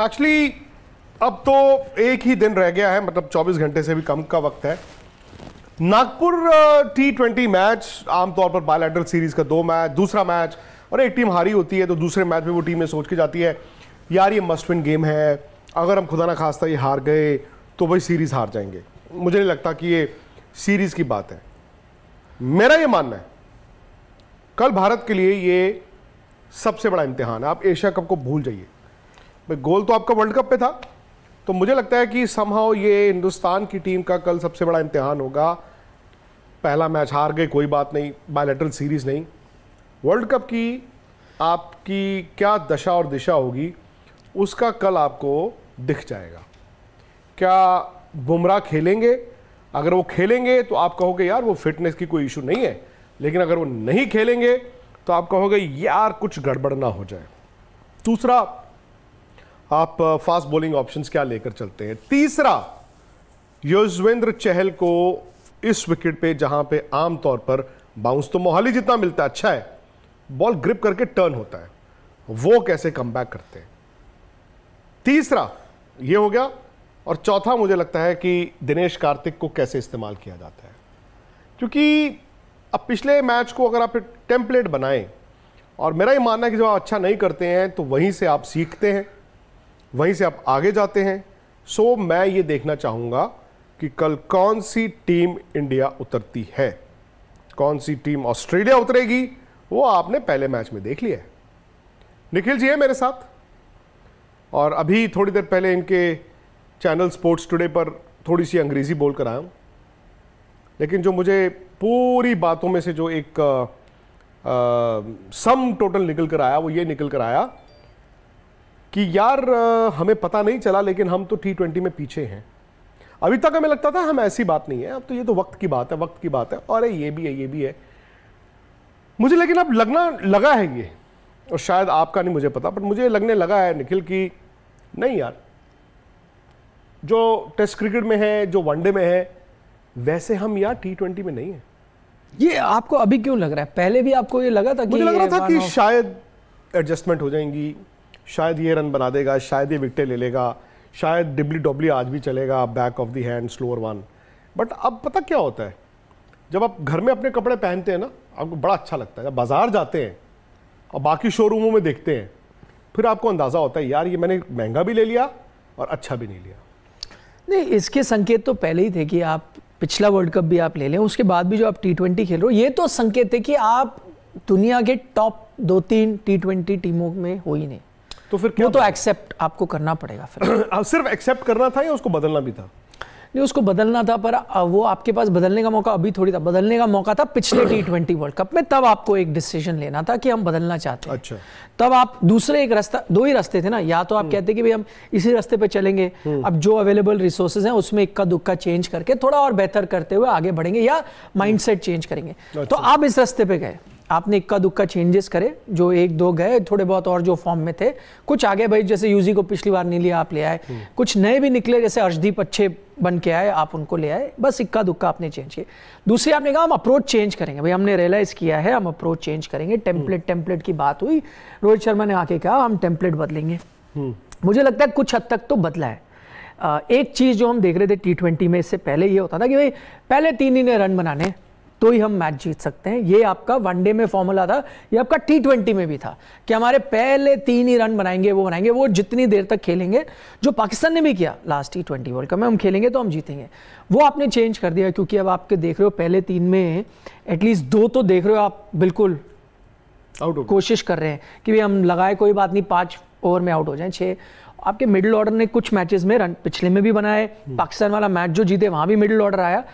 Actually अब तो एक ही दिन रह गया है मतलब 24 घंटे से भी कम का वक्त है नागपुर टी ट्वेंटी मैच आमतौर पर बायलैटरल सीरीज का दो मैच दूसरा मैच और एक टीम हारी होती है तो दूसरे मैच में वो टीम सोच के जाती है यार ये मस्ट विन गेम है अगर हम खुदा ना खास्ता ये हार गए तो भाई सीरीज़ हार जाएंगे मुझे नहीं लगता कि ये सीरीज़ की बात है मेरा ये मानना है कल भारत के लिए ये सबसे बड़ा इम्तहान है आप एशिया कप को भूल जाइए भाई गोल तो आपका वर्ल्ड कप पे था तो मुझे लगता है कि समहाउ ये हिंदुस्तान की टीम का कल सबसे बड़ा इम्तहान होगा पहला मैच हार गए कोई बात नहीं बायलेटरल सीरीज़ नहीं वर्ल्ड कप की आपकी क्या दशा और दिशा होगी उसका कल आपको दिख जाएगा क्या बुमराह खेलेंगे अगर वो खेलेंगे तो आप कहोगे यार वो फिटनेस की कोई इशू नहीं है लेकिन अगर वो नहीं खेलेंगे तो आप कहोगे यार कुछ गड़बड़ ना हो जाए दूसरा आप फास्ट बॉलिंग ऑप्शंस क्या लेकर चलते हैं तीसरा युजवेंद्र चहल को इस विकेट पे जहां पे आमतौर पर बाउंस तो मोहाली जितना मिलता है अच्छा है बॉल ग्रिप करके टर्न होता है वो कैसे कम करते हैं तीसरा ये हो गया और चौथा मुझे लगता है कि दिनेश कार्तिक को कैसे इस्तेमाल किया जाता है क्योंकि अब पिछले मैच को अगर आप टेम्पलेट बनाएं और मेरा ये मानना है कि जब आप अच्छा नहीं करते हैं तो वहीं से आप सीखते हैं वहीं से आप आगे जाते हैं सो मैं ये देखना चाहूँगा कि कल कौन सी टीम इंडिया उतरती है कौन सी टीम ऑस्ट्रेलिया उतरेगी वो आपने पहले मैच में देख लिया है निखिल जी है मेरे साथ और अभी थोड़ी देर पहले इनके चैनल स्पोर्ट्स टुडे पर थोड़ी सी अंग्रेज़ी बोल कर आया हूँ लेकिन जो मुझे पूरी बातों में से जो एक आ, सम टोटल निकल कर आया वो ये निकल कर आया कि यार हमें पता नहीं चला लेकिन हम तो टी ट्वेंटी में पीछे हैं अभी तक हमें लगता था हम ऐसी बात नहीं है अब तो ये तो वक्त की बात है वक्त की बात है और ये भी है ये भी है मुझे लेकिन अब लगना लगा है ये और शायद आपका नहीं मुझे पता बट मुझे लगने लगा है निखिल कि नहीं यार जो टेस्ट क्रिकेट में है जो वनडे में है वैसे हम यार टी ट्वेंटी में नहीं है ये आपको अभी क्यों लग रहा है पहले भी आपको ये लगा था कि मुझे लग रहा था कि शायद एडजस्टमेंट हो जाएंगी शायद ये रन बना देगा शायद ये विकटें ले लेगा शायद डिब्ली डब्ली e आज भी चलेगा back of the hand slower one but अब पता क्या होता है जब आप घर में अपने कपड़े पहनते हैं ना आपको बड़ा अच्छा लगता है जब बाज़ार जाते हैं और बाकी शोरूमों में देखते हैं फिर आपको अंदाज़ा होता है यार ये मैंने महंगा भी ले लिया और अच्छा भी नहीं लिया नहीं इसके संकेत तो पहले ही थे कि आप पिछला वर्ल्ड कप भी आप ले लें उसके बाद भी जो आप टी ट्वेंटी खेल रहे हो ये तो संकेत है कि आप दुनिया के टॉप दो तीन टी ट्वेंटी टीमों में हो ही नहीं तो फिर क्यों तो एक्सेप्ट आपको करना पड़ेगा फिर सिर्फ एक्सेप्ट करना था या उसको बदलना भी था नहीं उसको बदलना था पर वो आपके पास बदलने का मौका अभी थोड़ी था बदलने का मौका था पिछले टी ट्वेंटी वर्ल्ड कप में तब आपको एक डिसीजन लेना था कि हम बदलना चाहते हैं अच्छा तब आप दूसरे एक रास्ता दो ही रास्ते थे ना या तो आप हम्म। कहते कि भाई हम इसी रास्ते पे चलेंगे हम्म। अब जो अवेलेबल रिसोर्सेज हैं उसमें इक्का दुक्का चेंज करके थोड़ा और बेहतर करते हुए आगे बढ़ेंगे या माइंडसेट चेंज करेंगे अच्छा। तो आप इस रास्ते पे गए आपने इक्का दुक्का चेंजेस करे जो एक दो गए थोड़े बहुत और जो फॉर्म में थे कुछ आगे भाई जैसे यूजी को पिछली बार नहीं लिया आप ले आए हम्म। कुछ नए भी निकले जैसे अर्शदीप अच्छे बन के आए आप उनको ले आए बस इक्का दुक्का आपने चेंज किया दूसरी आपने कहा हम अप्रोच चेंज करेंगे भाई हमने रियलाइज किया है हम अप्रोच चेंज करेंगे टेम्पलेट हम्म। टेम्पलेट की बात हुई रोहित शर्मा ने आके कहा हम टेम्पलेट बदलेंगे हम्म। मुझे लगता है कुछ हद तक तो बदला है एक चीज़ जो हम देख रहे थे टी ट्वेंटी में इससे पहले ये होता था कि भाई पहले तीन ही ने रन बनाने तो ही हम मैच जीत सकते हैं ये आपका वनडे में फॉर्मूला था ये आपका टी ट्वेंटी में भी था कि हमारे पहले तीन ही रन बनाएंगे वो बनाएंगे वो जितनी देर तक खेलेंगे जो पाकिस्तान ने भी किया last T twenty world cup में हम खेलेंगे तो हम जीतेंगे वो आपने चेंज कर दिया क्योंकि अब आपके देख रहे हो पहले तीन में एटलीस्ट दो तो देख रहे हो आप बिल्कुल आउट कोशिश कर रहे हैं कि भाई हम लगाए कोई बात नहीं पाँच ओवर में आउट हो जाए छः आपके मिडिल ऑर्डर ने कुछ मैचेस में रन पिछले में भी बनाए हम्म। पाकिस्तान वाला मैच जो जीते वहाँ भी मिडिल ऑर्डर आया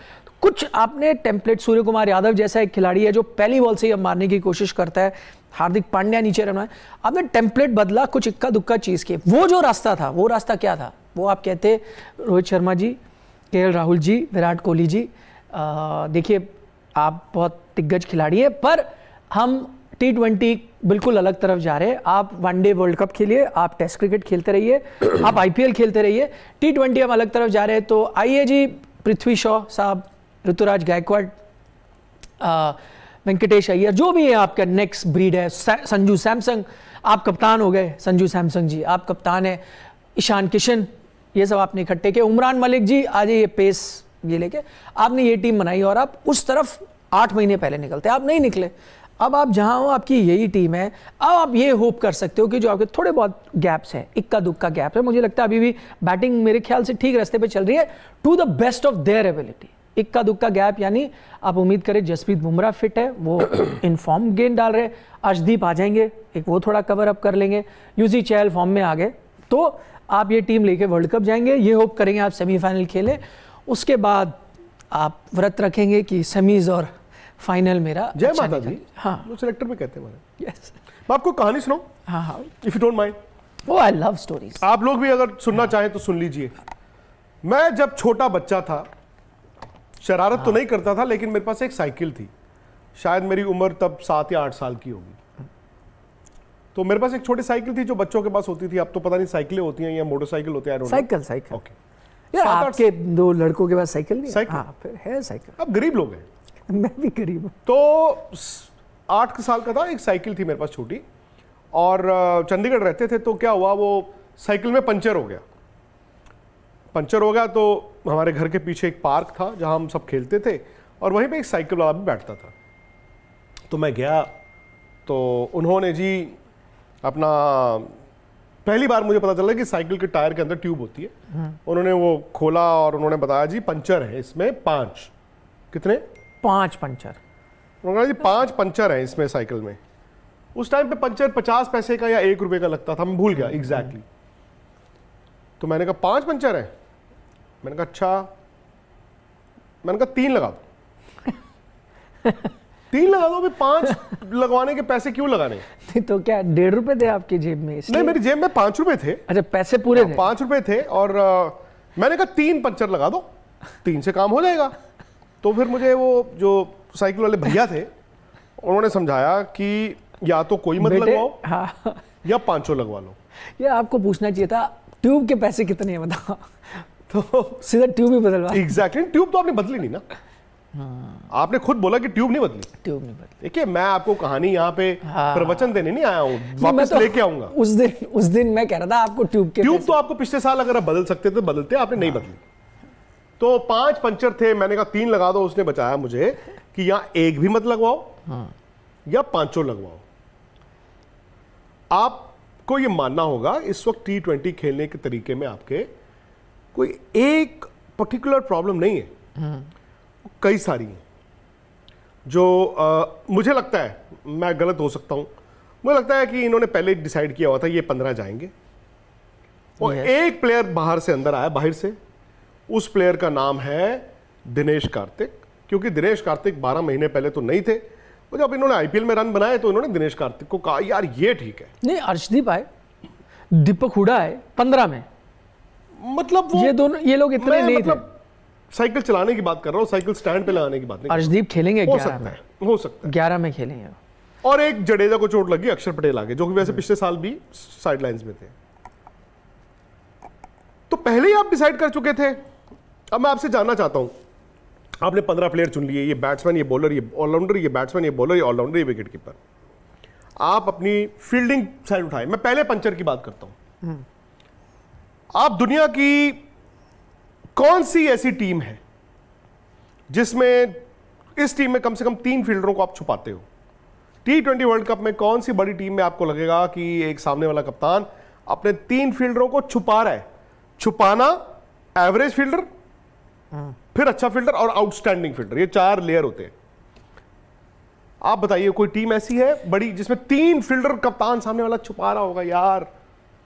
कुछ आपने टेम्पलेट सूर्य कुमार यादव जैसा एक खिलाड़ी है जो पहली बॉल से ही अब मारने की कोशिश करता है हार्दिक पांड्या नीचे है आपने टेम्पलेट बदला कुछ इक्का दुक्का चीज़ के वो जो रास्ता था वो रास्ता क्या था वो आप कहते रोहित शर्मा जी के राहुल जी विराट कोहली जी देखिए आप बहुत दिग्गज खिलाड़ी है पर हम टी ट्वेंटी बिल्कुल अलग तरफ जा रहे हैं आप वनडे वर्ल्ड कप खेलिए आप टेस्ट क्रिकेट खेलते रहिए आप आईपीएल खेलते रहिए टी ट्वेंटी हम अलग तरफ जा रहे हैं तो आइए जी पृथ्वी शॉ साहब ऋतुराज गायकवाड़ वेंकटेश अय्यर जो भी है आपका नेक्स्ट ब्रीड है संजू सैमसंग आप कप्तान हो गए संजू सैमसंग जी आप कप्तान है ईशान किशन ये सब आपने इकट्ठे किए उमरान मलिक जी आज ये पेस ये लेके आपने ये टीम बनाई और आप उस तरफ आठ महीने पहले निकलते आप नहीं निकले अब आप जहाँ हो आपकी यही टीम है अब आप ये होप कर सकते हो कि जो आपके थोड़े बहुत गैप्स हैं इक्का दुक्का गैप है मुझे लगता है अभी भी बैटिंग मेरे ख्याल से ठीक रास्ते पे चल रही है to the best of their ability इक्का दुक्का गैप यानी आप उम्मीद करें जसप्रीत बुमराह फिट है वो इन फॉर्म गेंद डाल रहे अर्शदीप आ जाएंगे एक वो थोड़ा कवर अप कर लेंगे यूजी चैल फॉर्म में आ गए तो आप ये टीम लेके वर्ल्ड कप जाएंगे ये होप करेंगे आप सेमीफाइनल खेलें उसके बाद आप व्रत रखेंगे कि सेमीज और फाइनल मेरा जय अच्छा माता दी हाँ सिलेक्टर में कहते हैं यस मैं आपको कहानी सुनाऊं हाँ हाँ if you don't mind oh I love stories आप लोग भी अगर सुनना हाँ. चाहें तो सुन लीजिए मैं जब छोटा बच्चा था शरारत तो हाँ। तो नहीं करता था लेकिन मेरे पास एक साइकिल थी शायद मेरी उम्र तब सात या आठ साल की होगी तो मेरे पास एक छोटी साइकिल थी जो बच्चों के पास होती थी अब तो पता नहीं साइकिलें होती हैं या मोटरसाइकिल होते हैं साइकिल साइकिल ओके आपके दो लड़कों के पास साइकिल नहीं साइकिल हाँ, है साइकिल अब गरीब लोग हैं मैं भी गरीब हूँ तो आठ साल का था एक साइकिल थी मेरे पास छोटी और चंडीगढ़ रहते थे तो क्या हुआ वो साइकिल में पंचर हो गया पंचर हो गया तो हमारे घर के पीछे एक पार्क था जहाँ हम सब खेलते थे और वहीं पे एक साइकिल वाला भी बैठता था तो मैं गया तो उन्होंने जी अपना पहली बार मुझे पता चला कि साइकिल के टायर के अंदर ट्यूब होती है हम्म। उन्होंने वो खोला और उन्होंने बताया जी पंचर है इसमें पाँच कितने पाँच पंचर उन्होंने जी पाँच पंचर हैं इसमें साइकिल में उस टाइम पे पंचर पचास पैसे का या एक रुपए का लगता था मैं भूल गया एग्जैक्टली हम्म। exactly. तो मैंने कहा पाँच पंचर है मैंने कहा अच्छा मैंने कहा तीन लगा दो तीन लगा दो पांच लगवाने के पैसे क्यों लगाने नहीं तो क्या डेढ़ रुपए थे आपकी जेब में नहीं मेरी जेब में पांच रुपए थे अच्छा पैसे पूरे हाँ, थे पांच रुपए थे और आ, मैंने कहा तीन पंचर लगा दो तीन से काम हो जाएगा तो फिर मुझे वो जो साइकिल वाले भैया थे उन्होंने समझाया कि या तो कोई मत लगवाओ हाँ। या पांचों लगवा लो ये आपको पूछना चाहिए था ट्यूब के पैसे कितने हैं बताओ तो सीधा ट्यूब ही बदलवा एग्जैक्टली ट्यूब तो आपने बदली नहीं ना हाँ। आपने खुद बोला कि ट्यूब नहीं बदली ट्यूब नहीं बदली देखिए मैं आपको कहानी यहाँ पे हाँ। प्रवचन देने नहीं आया हूँ वापस तो लेके आऊंगा उस दिन उस दिन मैं कह रहा था आपको ट्यूब के ट्यूब तो आपको पिछले साल अगर आप बदल सकते थे बदलते आपने हाँ। नहीं बदली तो पांच पंचर थे मैंने कहा तीन लगा दो उसने बचाया मुझे कि यहाँ एक भी मत लगवाओ हाँ। या पांचों लगवाओ आपको ये मानना होगा इस वक्त टी ट्वेंटी खेलने के तरीके में आपके कोई एक पर्टिकुलर प्रॉब्लम नहीं है कई सारी हैं जो आ, मुझे लगता है मैं गलत हो सकता हूं मुझे लगता है कि इन्होंने पहले डिसाइड किया हुआ था ये पंद्रह जाएंगे और एक प्लेयर बाहर से अंदर आया बाहर से उस प्लेयर का नाम है दिनेश कार्तिक क्योंकि दिनेश कार्तिक बारह महीने पहले तो नहीं थे वो जब इन्होंने आईपीएल में रन बनाए तो इन्होंने दिनेश कार्तिक को कहा यार ये ठीक है नहीं अर्शदीप आए दीपक हुडा आए पंद्रह में मतलब वो ये दोनों ये लोग इतने नहीं मतलब साइकिल चलाने की बात कर रहा हूँ साइकिल स्टैंड पे लगाने की बात नहीं अर्शदीप खेलेंगे हो सकता है हो सकता है ग्यारह में खेलेंगे और एक जडेजा को चोट लगी अक्षर पटेल आगे जो कि वैसे पिछले साल भी साइडलाइंस में थे तो पहले ही आप डिसाइड कर चुके थे अब मैं आपसे जानना चाहता हूं आपने पंद्रह प्लेयर चुन लिए ये बैट्समैन ये बॉलर ये ऑलराउंडर ये बैट्समैन ये बॉलर ये ऑलराउंडर ये विकेट कीपर आप अपनी फील्डिंग साइड उठाए मैं पहले पंचर की बात करता हूं हम्म। आप दुनिया की कौन सी ऐसी टीम है जिसमें इस टीम में कम से कम तीन फील्डरों को आप छुपाते हो टी ट्वेंटी वर्ल्ड कप में कौन सी बड़ी टीम में आपको लगेगा कि एक सामने वाला कप्तान अपने तीन फील्डरों को छुपा रहा है छुपाना एवरेज फील्डर फिर अच्छा फील्डर और आउटस्टैंडिंग फील्डर ये चार लेयर होते हैं आप बताइए कोई टीम ऐसी है बड़ी जिसमें तीन फील्डर कप्तान सामने वाला छुपा रहा होगा यार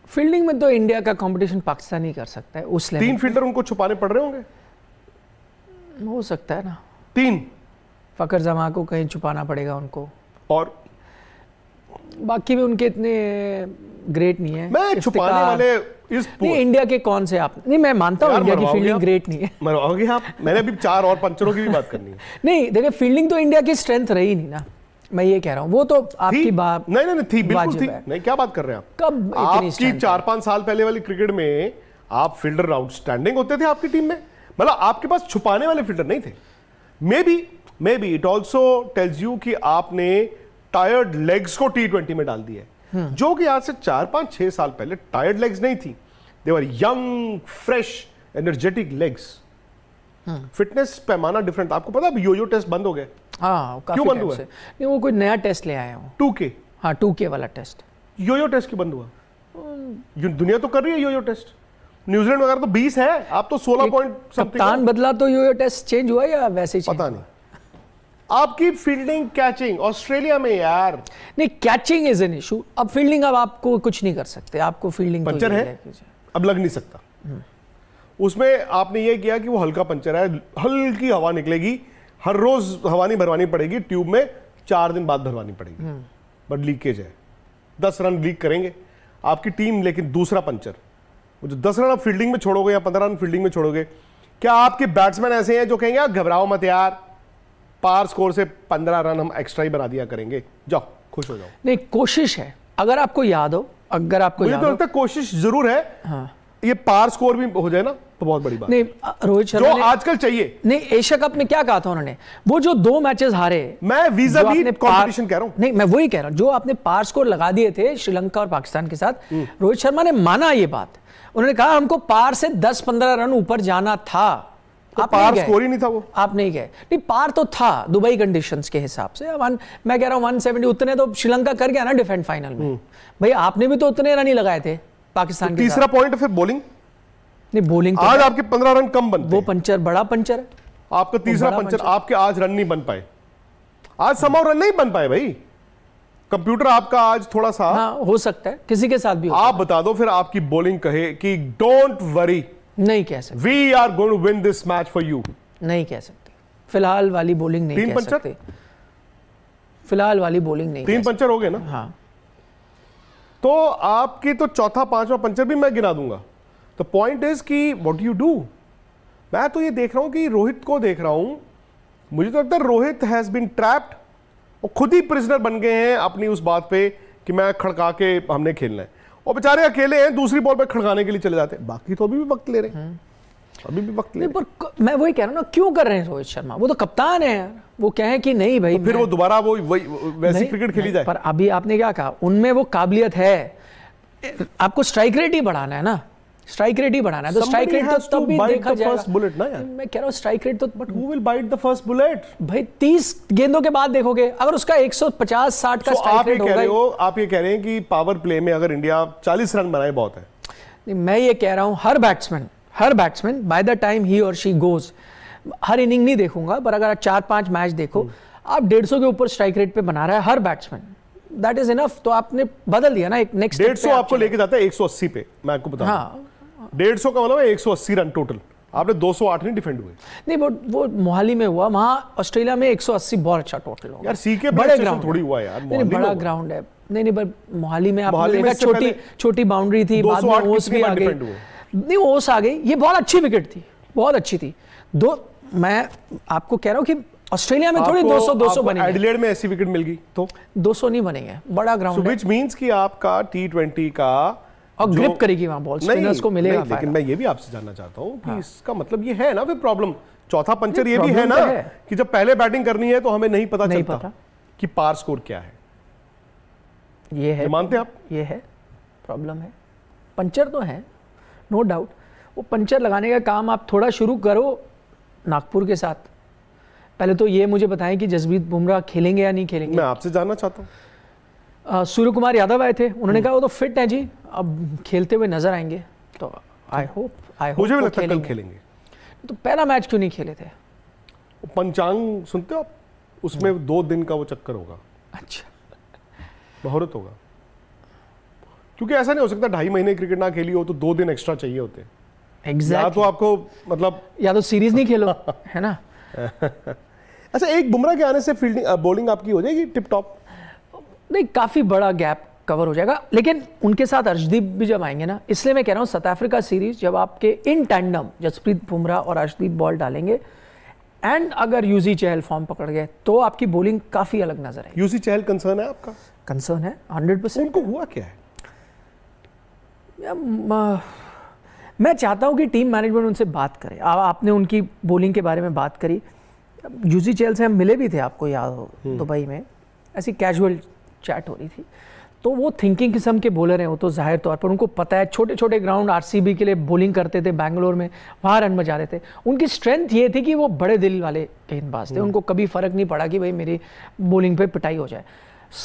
फील्डिंग में तो इंडिया का कंपटीशन पाकिस्तान ही कर सकता है उस तीन फील्डर उनको छुपाने पड़ रहे होंगे हो सकता है ना तीन फ़कर जमा को कहीं छुपाना पड़ेगा उनको और बाकी भी उनके इतने ग्रेट नहीं है मैं छुपाने वाले इस नहीं इंडिया के कौन से आप नहीं मैं मानता हूँ इंडिया की फील्डिंग ग्रेट नहीं है मरवाओगे आप मैंने अभी चार और पंचरों की भी बात करनी है नहीं देखिए फील्डिंग तो इंडिया की स्ट्रेंथ रही नहीं ना मैं ये कह रहा हूँ वो तो आपकी बात नहीं नहीं नहीं थी बिल्कुल थी नहीं क्या बात कर रहे हैं आप कब आपकी चार पांच साल पहले वाली क्रिकेट में आप फील्डर आउटस्टैंडिंग होते थे आपकी टीम में मतलब आपके पास छुपाने वाले फील्डर नहीं थे maybe maybe it also tells you कि आपने टायर्ड लेग्स को टी ट्वेंटी में डाल दिया है हम्म। जो कि आज से चार पांच छह साल पहले टायर्ड लेग्स नहीं थी they were young fresh energetic legs fitness पैमाना डिफरेंट आपको पता अब यो यो टेस्ट बंद हो गए हाँ, क्यों बंद हुआ नहीं वो कोई नया टेस्ट ले आया टू के हाँ टू के वाला टेस्ट यो यो टेस्ट क्यों बंद हुआ दुनिया तो कर रही है यो यो टेस्ट न्यूजीलैंड वगैरह तो 20 है आप तो 16 पॉइंट कप्तान बदला तो यो यो टेस्ट चेंज हुआ या वैसे ही पता नहीं आपकी फील्डिंग कैचिंग ऑस्ट्रेलिया में यार नहीं कैचिंग इज एन इशू अब फील्डिंग अब आपको कुछ नहीं कर सकते आपको फील्डिंग पंचर तो है अब लग नहीं सकता हम्म। उसमें आपने ये किया कि वो हल्का पंचर है हल्की हवा निकलेगी हर रोज हवा नहीं भरवानी पड़ेगी ट्यूब में चार दिन बाद भरवानी पड़ेगी हम्म। बट लीकेज है दस रन लीक करेंगे आपकी टीम लेकिन दूसरा पंचर जो दस रन आप फील्डिंग में छोड़ोगे या पंद्रह रन फील्डिंग में छोड़ोगे क्या आपके बैट्समैन ऐसे हैं जो कहेंगे आप घबराओ मत यार पार स्कोर से पंद्रह रन हम एक्स्ट्रा ही बना दिया करेंगे जाओ खुश हो जाओ नहीं कोशिश है अगर आपको याद हो अगर आपको तो याद तो लगता है कोशिश जरूर है हाँ। ये पार स्कोर भी हो जाए ना तो बहुत बड़ी बात नहीं रोहित शर्मा जो आजकल चाहिए नहीं एशिया कप में क्या कहा था उन्होंने वो जो दो मैचेस हारे मैं वीजा भी कंपटीशन कह रहा हूं नहीं मैं वही कह रहा हूं जो आपने पार स्कोर लगा दिए थे श्रीलंका और पाकिस्तान के साथ हम्म। रोहित शर्मा ने माना ये बात उन्होंने कहा हमको पार से 10-15 रन ऊपर जाना था तो आप पार स्कोर ही नहीं था वो आप नहीं गए नहीं पार तो था दुबई कंडीशंस के हिसाब से वन मैं कह रहा हूं 170 उतने तो श्रीलंका कर गया ना डिफेंड फाइनल में हम्म। भाई आपने भी तो उतने रन ही लगाए थे पाकिस्तान तो तीसरा पॉइंट फिर बॉलिंग नहीं बोलिंग तो आज आपके पंद्रह रन कम बन वो पंचर बड़ा पंचर है आपका तीसरा पंचर आपके आज रन नहीं बन पाए आज समाव रन नहीं बन पाए भाई कंप्यूटर आपका आज थोड़ा सा हाँ, हो सकता है किसी के साथ भी आप बता दो फिर आपकी बॉलिंग कहे कि डोंट वरी नहीं कह सकते we are going to win this match for you नहीं कह सकते फिलहाल वाली बॉलिंग नहीं तीन कह सकते फिलहाल वाली बॉलिंग नहीं तीन पंचर हो गए ना हाँ तो आपकी तो चौथा पांचवा पंचर भी मैं गिना दूंगा द पॉइंट इज कि वॉट यू डू मैं तो ये देख रहा हूं कि रोहित को देख रहा हूं मुझे तो लगता है रोहित हैज़ बिन ट्रैप्ड वो खुद ही प्रिजनर बन गए हैं अपनी उस बात पे कि मैं खड़का के हमने खेलना है और बेचारे अकेले हैं दूसरी बॉल पे खड़काने के लिए चले जाते हैं बाकी तो अभी भी वक्त ले रहे हैं हम्म। अभी भी वक्त ले पर मैं वही कह रहा हूँ ना क्यों कर रहे हैं रोहित शर्मा वो तो कप्तान है वो कहें कि नहीं भाई तो फिर वो दोबारा वो वैसी क्रिकेट खेली जाए पर अभी आपने क्या कहा उनमें वो काबिलियत है आपको स्ट्राइक रेट ही बढ़ाना है ना स्ट्राइक रेट ही बढ़ाना है तो स्ट्राइक रेट तो तब भी देखा जाएगा फर्स्ट बुलेट ना यार मैं कह रहा हूं स्ट्राइक रेट तो but who will bite the first bullet भाई 30 गेंदों के बाद देखोगे अगर उसका 150 60 का स्ट्राइक रेट होगा हो, आप ये कह रहे हैं कि पावर प्ले में अगर इंडिया 40 रन बनाए बहुत है मैं ये कह रहा हूं हर बैट्समैन हर बैट्समैन बाय द टाइम ही और शी गोज हर इनिंग नहीं देखूंगा पर अगर आप चार पांच मैच देखो hmm. आप डेढ़ के ऊपर स्ट्राइक रेट पे बना रहा है हर बैट्समैन दैट इज इनफ तो आपने बदल दिया ना एक नेक्स्ट डेढ़ सौ आपको लेके जाता है एक सौ अस्सी पे मैं आपको बता हाँ डेढ़ सौ का मतलब एक सौ अस्सी रन टोटल आपने 208 नहीं डिफेंड हुए नहीं बट वो मोहाली में हुआ वहाँ ऑस्ट्रेलिया में 180 सौ अस्सी बहुत अच्छा टोटल यार सीके बड़े ग्राउंड थोड़ी हुआ यार नहीं नहीं बड़ा ग्राउंड है नहीं नहीं बट मोहाली में आपने देखा छोटी छोटी बाउंड्री थी बाद में ओस भी आ गई नहीं ओस आ गई ये बहुत अच्छी विकेट थी बहुत अच्छी थी दो मैं आपको कह रहा हूँ कि ऑस्ट्रेलिया में थोड़ी 200 200 बनेंगे एडिलेड में ऐसी विकेट मिल गई तो 200 नहीं बनेंगे बड़ा ग्राउंड विच मींस कि आपका टी का और ग्रिप करेगी वहां बॉल स्पिनर्स को मिलेगा नहीं, लेकिन मैं ये भी आपसे जानना चाहता हूँ कि हाँ। इसका मतलब ये है ना फिर प्रॉब्लम चौथा पंचर ये भी है ना तो कि जब पहले बैटिंग करनी है तो हमें नहीं पता नहीं पता कि पार स्कोर क्या है ये है मानते आप ये है प्रॉब्लम है पंचर तो है नो डाउट वो पंचर लगाने का काम आप थोड़ा शुरू करो नागपुर के साथ पहले तो ये मुझे बताएं कि जसप्रीत बुमराह खेलेंगे या नहीं खेलेंगे मैं आपसे जानना चाहता हूँ सूर्य कुमार यादव आए थे उन्होंने हम्म। कहा वो तो फिट है जी अब खेलते हुए नजर आएंगे तो आई होप आई होप मुझे भी लगता है कल खेलेंगे तो पहला मैच क्यों नहीं खेले थे पंचांग सुनते हो आप उसमें हम्म। दो दिन का वो चक्कर होगा अच्छा मुहूर्त होगा क्योंकि ऐसा नहीं हो सकता ढाई महीने क्रिकेट ना खेली हो तो दो दिन एक्स्ट्रा चाहिए होते exactly. या तो आपको मतलब या तो सीरीज नहीं खेलो है ना अच्छा एक बुमराह के आने से फील्डिंग बॉलिंग uh, आपकी हो जाएगी टिप टॉप नहीं काफ़ी बड़ा गैप कवर हो जाएगा लेकिन उनके साथ अर्शदीप भी जब आएंगे ना इसलिए मैं कह रहा हूँ साउथ अफ्रीका सीरीज जब आपके इन टैंडम जसप्रीत बुमराह और अर्शदीप बॉल डालेंगे एंड अगर यूजी चहल फॉर्म पकड़ गए तो आपकी बॉलिंग काफ़ी अलग नजर है यूजी चहल कंसर्न है आपका कंसर्न है हंड्रेड परसेंट उनको हुआ क्या है मैं चाहता हूँ कि टीम मैनेजमेंट उनसे बात करे आ, आपने उनकी बॉलिंग के बारे में बात करी यूजी चहल से हम मिले भी थे आपको याद हो हम्म। दुबई में ऐसी कैजुअल चैट हो रही थी तो वो थिंकिंग किस्म के बॉलर हैं वो तो जाहिर तौर पर उनको पता है छोटे छोटे ग्राउंड आरसीबी के लिए बॉलिंग करते थे बैंगलोर में वहाँ रन बचा रहे थे उनकी स्ट्रेंथ ये थी कि वो बड़े दिल वाले गेंदबाज थे हम्म। उनको कभी फ़र्क नहीं पड़ा कि भाई मेरी बॉलिंग पर पिटाई हो जाए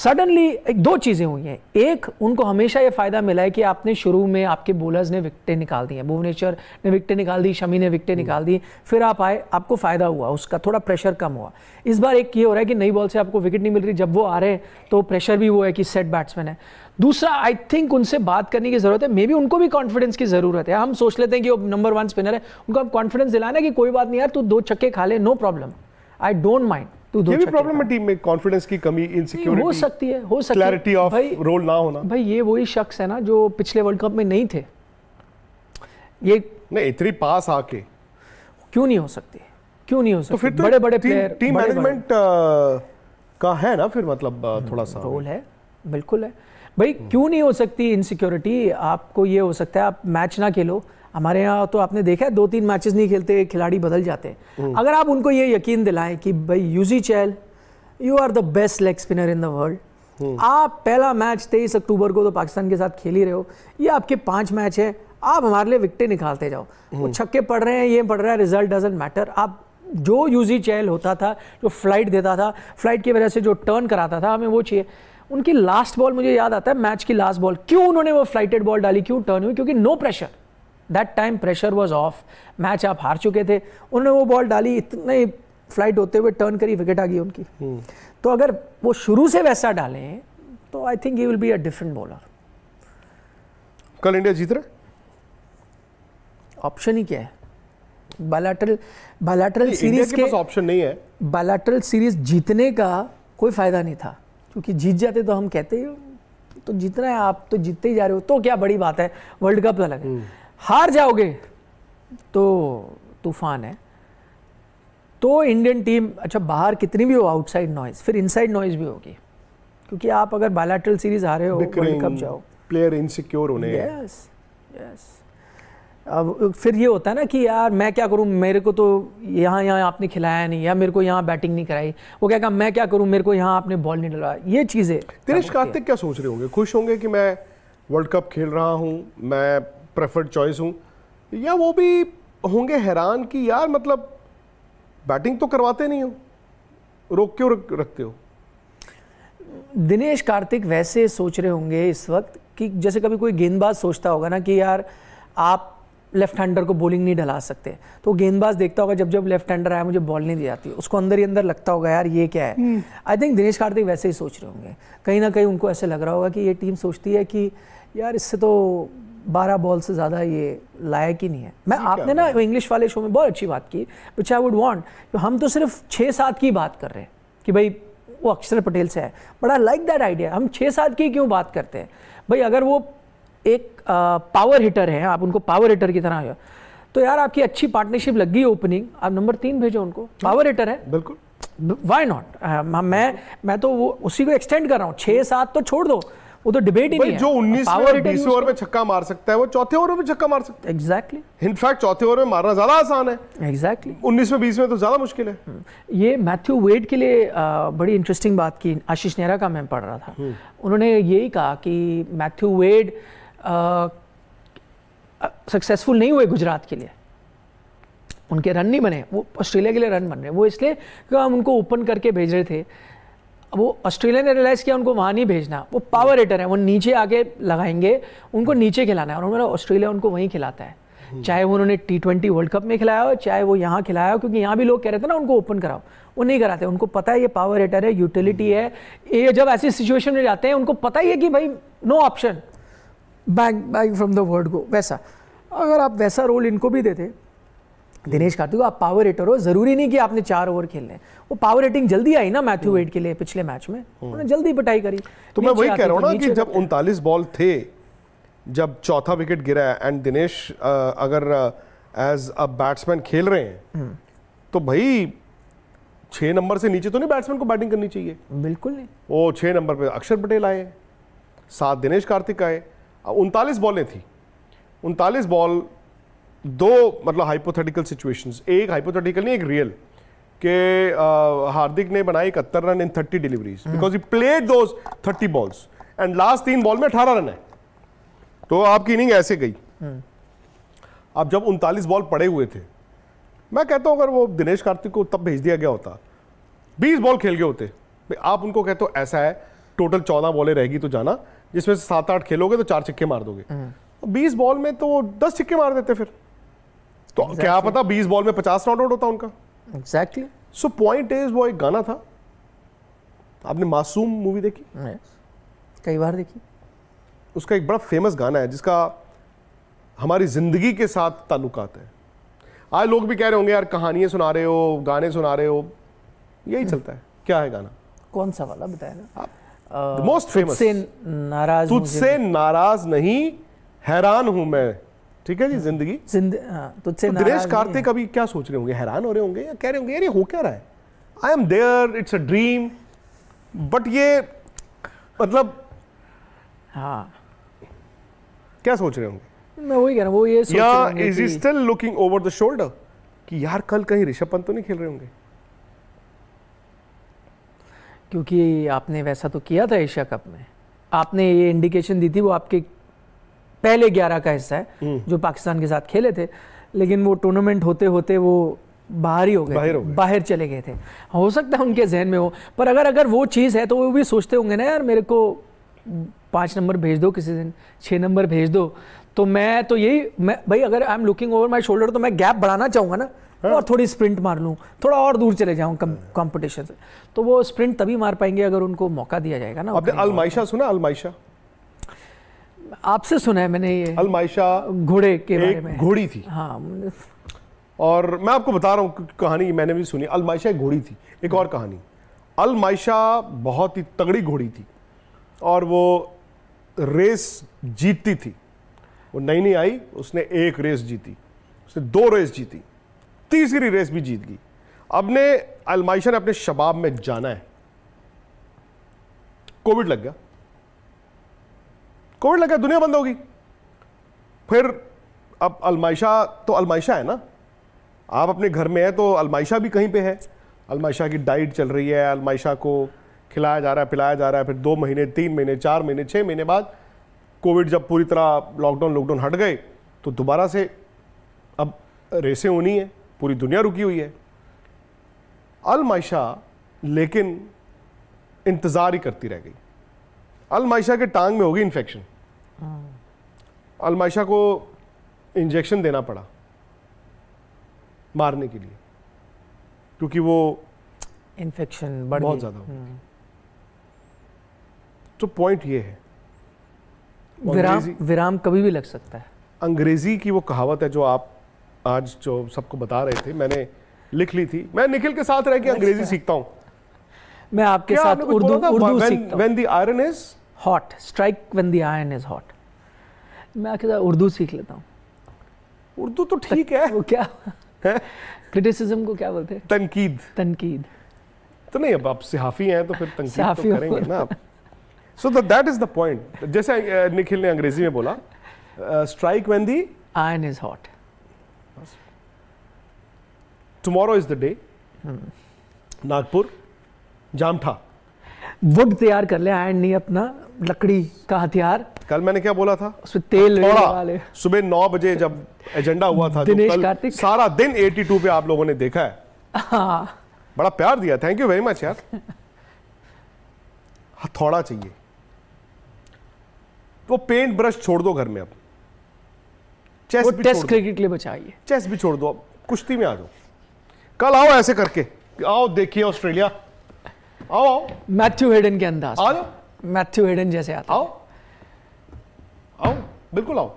सडनली एक दो चीज़ें हुई हैं एक उनको हमेशा ये फ़ायदा मिला है कि आपने शुरू में आपके बॉलर्स ने विकटें निकाल दी हैं भुवनेश्वर ने विकटें निकाल दी शमी ने विकटें निकाल दी फिर आप आए आपको फ़ायदा हुआ उसका थोड़ा प्रेशर कम हुआ इस बार एक ये हो रहा है कि नई बॉल से आपको विकेट नहीं मिल रही जब वो आ रहे हैं तो प्रेशर भी वो है कि सेट बैट्समैन है दूसरा आई थिंक उनसे बात करने की ज़रूरत है मे बी उनको भी कॉन्फिडेंस की ज़रूरत है हम सोच लेते हैं कि वो नंबर वन स्पिनर है उनको आप कॉन्फिडेंस दिलाना कि कोई बात नहीं यार तू दो छक्के खा ले no problem I don't mind तो ये भी प्रॉब्लम है टीम में कॉन्फिडेंस की कमी इनसिक्योरिटी हो सकती है हो सकती है क्लैरिटी ऑफ रोल ना होना भाई ये वही शख्स है ना जो पिछले वर्ल्ड कप में नहीं थे ये नहीं इतनी पास आके क्यों नहीं हो सकती क्यों नहीं हो सकती तो फिर तो बड़े बड़े प्लेयर टीम मैनेजमेंट का है ना फिर मतलब थोड़ा सा रोल है बिल्कुल है भाई क्यों नहीं हो सकती इनसिक्योरिटी आपको ये हो सकता है आप मैच ना खेलो हमारे यहाँ तो आपने देखा है दो तीन मैचेस नहीं खेलते खिलाड़ी बदल जाते हैं हम्म। अगर आप उनको ये यकीन दिलाएं कि भाई Yuzi Chahal you are the best leg spinner in the world आप पहला मैच तेईस अक्टूबर को तो पाकिस्तान के साथ खेल ही रहे हो ये आपके पांच मैच है आप हमारे लिए विकटे निकालते जाओ वो हम्म। छक्के पड़ रहे हैं ये पड़ रहा है रिजल्ट डजेंट मैटर आप जो यूजी चैल होता था जो फ्लाइट देता था फ्लाइट की वजह से जो टर्न कराता था हमें वो चाहिए उनकी लास्ट बॉल मुझे याद आता है मैच की लास्ट बॉल क्यों उन्होंने वो फ्लाइटेड बॉल डाली क्यों टर्न हुई क्योंकि no pressure that time pressure was of match आप हार चुके थे उन्होंने वो बॉल डाली इतने फ्लाइट होते हुए टर्न करी विकेट आ गई उनकी हम्म। तो अगर वो शुरू से वैसा डालें तो I think he will be a different bowler कल इंडिया जीत रहा ऑप्शन ही क्या है बायलैटरल बायलैटरल सीरीज के ऑप्शन नहीं है बायलैटरल सीरीज जीतने का कोई फायदा नहीं था क्योंकि जीत जाते तो हम कहते तो जीतना है आप तो जीतते ही जा रहे हो तो क्या बड़ी बात है वर्ल्ड कप अलग है हम्म। हार जाओगे तो तूफान है तो इंडियन टीम अच्छा बाहर कितनी भी हो आउटसाइड नॉइज फिर इनसाइड नॉइज भी होगी क्योंकि आप अगर बायलैटरल सीरीज हारे हो कब जाओ प्लेयर इनसिक्योर होने यस यस अब फिर ये होता है ना कि यार मैं क्या करूँ मेरे को तो यहाँ यहाँ आपने खिलाया नहीं या मेरे को यहाँ बैटिंग नहीं कराई वो क्या कहा मैं क्या करूँ मेरे को यहाँ आपने बॉल नहीं डलवाया ये चीज़ें दिनेश कार्तिक क्या सोच रहे होंगे खुश होंगे कि मैं वर्ल्ड कप खेल रहा हूँ मैं प्रेफर्ड चॉइस हूँ या वो भी होंगे हैरान कि यार मतलब बैटिंग तो करवाते नहीं हो रोक क्यों रखते हो दिनेश कार्तिक वैसे सोच रहे होंगे इस वक्त कि जैसे कभी कोई गेंदबाज सोचता होगा ना कि यार आप लेफ्ट हैंडर को बॉलिंग नहीं ढला सकते तो गेंदबाज देखता होगा जब जब लेफ्ट हैंडर आया मुझे बॉल नहीं दी जाती उसको अंदर ही अंदर लगता होगा यार ये क्या है I hmm. Think Dinesh Karthik वैसे ही सोच रहे होंगे कहीं ना कहीं उनको ऐसे लग रहा होगा कि ये टीम सोचती है कि यार इससे तो बारह बॉल से ज़्यादा ये लायक ही नहीं है मैं आपने ना इंग्लिश वाले शो में बहुत अच्छी बात की विच आई वुड वॉन्ट तो हम तो सिर्फ छः सात की बात कर रहे हैं कि भाई वो अक्षर पटेल से है but I like that idea हम छः सात की क्यों बात करते हैं भाई अगर वो एक आ, पावर हिटर हैं आप उनको पावर हिटर की तरह तो यार आपकी अच्छी पार्टनरशिप लग गई ओपनिंग आप नंबर तीन भेजो उनको पावर हिटर है बिल्कुल वाई नॉट मैं मैं तो वो उसी को एक्सटेंड कर रहा हूँ छः सात तो छोड़ दो वो तो डिबेट ही नहीं जो उन्नीस ओवर बीस ओवर में छक्का मार सकता है वो चौथे ओवर में छक्का मार सकता है एग्जैक्टली इनफैक्ट चौथे ओवर में मारना ज्यादा आसान है एग्जैक्टली उन्नीस में बीस में तो ज्यादा मुश्किल है हम्म। ये मैथ्यू वेड के लिए बड़ी इंटरेस्टिंग बात की आशीष नेहरा का मैं पढ़ रहा था हम्म। उन्होंने यही कहा कि मैथ्यू वेड सक्सेसफुल नहीं हुए गुजरात के लिए उनके रन नहीं बने वो ऑस्ट्रेलिया के लिए रन बन रहे वो इसलिए क्योंकि हम उनको ओपन करके भेज रहे थे वो ऑस्ट्रेलिया ने रियलाइज़ किया उनको वहाँ नहीं भेजना वो पावर एटर है वो नीचे आके लगाएंगे उनको नीचे खिलाना है और हमारा ऑस्ट्रेलिया उनको वहीं खिलाता है हम्म। चाहे वो उन्होंने टी ट्वेंटी वर्ल्ड कप में खिलाया हो चाहे वो यहाँ खिलाया हो क्योंकि यहाँ भी लोग कह रहे थे ना उनको ओपन कराओ वो नहीं कराते उनको पता है ये पावर एटर है यूटिलिटी हम्म। है ये जब ऐसी सिचुएशन में जाते हैं उनको पता ही है कि भाई no option back back from the world go वैसा अगर आप वैसा रोल इनको भी देते दिनेश कार्तिक आप पावर एटर हो जरूरी नहीं कि आपने चार ओवर खेलने वो पावर एटिंग जल्दी आई ना मैथ्यू वेट के लिए पिछले मैच में उन्होंने हम्म। जल्दी पिटाई करी तो मैं वही कह रहा हूँ ना तो कि जब उनतालीस बॉल थे जब चौथा विकेट गिरा है एंड दिनेश अगर एज अ बैट्समैन खेल रहे हैं हम्म। तो भाई छह नंबर से नीचे तो नहीं बैट्समैन को बैटिंग करनी चाहिए बिल्कुल नहीं वो छह नंबर पे अक्षर पटेल आए सात दिनेश कार्तिक आए उनतालीस बॉलें थी उनतालीस बॉल दो मतलब हाइपोथेटिकल सिचुएशंस एक हाइपोथेटिकल नहीं एक रियल कि हार्दिक ने बनाई इकहत्तर run in thirty deliveries because he played दो थर्टी बॉल्स एंड लास्ट तीन बॉल में अठारह रन है तो आपकी इनिंग ऐसे गई हम्म। अब जब उनतालीस बॉल पड़े हुए थे मैं कहता हूं अगर वो दिनेश कार्तिक को तब भेज दिया गया होता बीस बॉल खेल गए होते आप उनको कहते हो ऐसा है टोटल चौदह बॉलें रहेगी तो जाना जिसमें से सात आठ खेलोगे तो चार छक्के मार दोगे हम्म। तो बीस बॉल में तो दस छक्के मार देते फिर तो exactly. क्या पता बीस बॉल में पचास नॉट आउट होता उनका एग्जैक्टली सो पॉइंट इज वो एक गाना था आपने मासूम मूवी देखी yes. कई बार देखी उसका एक बड़ा फेमस गाना है जिसका हमारी जिंदगी के साथ ताल्लुकात है आज लोग भी कह रहे होंगे यार कहानियां सुना रहे हो गाने सुना रहे हो यही hmm. चलता है क्या है गाना कौन सा वाला बताया ना मोस्ट फेमस नाराज तुझसे नाराज नहीं हैरान हूं मैं ठीक है जी जिंदगी हाँ, तो दिनेश कार्तिक अभी क्या सोच रहे होंगे हैरान हो रहे होंगे या कह रहे होंगे अरे हो क्या रहा है I am there it's a dream but ये मतलब हाँ क्या सोच रहे होंगे मैं वही कह रहा हूँ वो ये सोच या is he still looking over the shoulder कि यार कल कहीं ऋषभ पंत तो नहीं खेल रहे होंगे क्योंकि आपने वैसा तो किया था एशिया कप में आपने ये इंडिकेशन दी थी वो आपके पहले ग्यारह का हिस्सा है हम्म। जो पाकिस्तान के साथ खेले थे लेकिन वो टूर्नामेंट होते होते वो बाहर ही हो गए बाहर, हो बाहर चले गए थे हाँ, हो सकता है उनके जहन में हो पर अगर अगर वो चीज़ है तो वो भी सोचते होंगे ना यार मेरे को पाँच नंबर भेज दो किसी दिन छः नंबर भेज दो तो मैं तो यही मैं भाई अगर I am looking over my shoulder तो मैं गैप बढ़ाना चाहूँगा ना हाँ। और थोड़ी स्प्रिंट मार लूँ थोड़ा और दूर चले जाऊँ कॉम्पिटिशन हाँ। से तो वो स्प्रिंट तभी मार पाएंगे अगर उनको मौका दिया जाएगा ना अलमाइशा सुना अलमाइशा आपसे सुना है मैंने ये अलमाइशा घोड़े के बारे में घोड़ी थी हाँ और मैं आपको बता रहा हूँ कहानी मैंने भी सुनी अलमाइशा एक घोड़ी थी एक और कहानी अलमाइशा बहुत ही तगड़ी घोड़ी थी और वो रेस जीतती थी वो नई नई आई उसने एक रेस जीती उसने दो रेस जीती तीसरी रेस भी जीत गई अब ने अलमाइशा ने अपने शबाब में जाना है कोविड लग गया कोविड लगा दुनिया बंद होगी फिर अब अलमाइशा तो अलमाइशा है ना आप अपने घर में है तो अलमाइशा भी कहीं पे है अलमाइशा की डाइट चल रही है अलमाइशा को खिलाया जा रहा है पिलाया जा रहा है फिर दो महीने तीन महीने चार महीने छः महीने बाद कोविड जब पूरी तरह लॉकडाउन लॉकडाउन हट गए तो दोबारा से अब रेसें होनी है पूरी दुनिया रुकी हुई है अलमाइशा लेकिन इंतज़ार ही करती रह गई अलमाइशा के टांग में होगी इन्फेक्शन हाँ। अलमाइशा को इंजेक्शन देना पड़ा मारने के लिए क्योंकि वो इन्फेक्शन बहुत ज़्यादा हाँ। तो पॉइंट ये है विराम विराम कभी भी लग सकता है अंग्रेजी की वो कहावत है जो आप आज जो सबको बता रहे थे मैंने लिख ली थी मैं निखिल के साथ रह के अच्छा। अंग्रेजी सीखता हूँ मैं आपके साथ उर्दू उर्दू सीखता when the iron is hot strike when the iron is hot मैं आपके साथ उर्दू सीख लेता हूँ उर्दू तो ठीक है वो क्या क्रिटिसिज्म को क्या बोलते हैं तनकीद तनकीद तो नहीं अब आप सिहाफी हैं तो फिर तनकीद तो करेंगे ना आप so that is the point जैसे निखिल ने अंग्रेजी में बोला strike when the iron is hot tomorrow is the day Nagpur Jamtha वुड तैयार कर लिया एंड नहीं अपना लकड़ी का हथियार कल मैंने क्या बोला था उसमें तेल वाले सुबह नौ बजे जब एजेंडा हुआ था तो दिनेश तो कार्तिक सारा दिन 82 पे आप लोगों ने देखा है हाँ। बड़ा प्यार दिया थैंक यू वेरी मच यार हथौड़ा हाँ, चाहिए वो पेंट ब्रश छोड़ दो घर में अब चेस वो टेस्ट क्रिकेट के लिए बचाइए चेस भी छोड़ दो अब कुश्ती में आ जाओ कल आओ ऐसे करके आओ देखिए ऑस्ट्रेलिया आओ मैथ्यू हेडन के अंदाज आओ मैथ्यू हेडन जैसे आता आओ आओ बिल्कुल आओ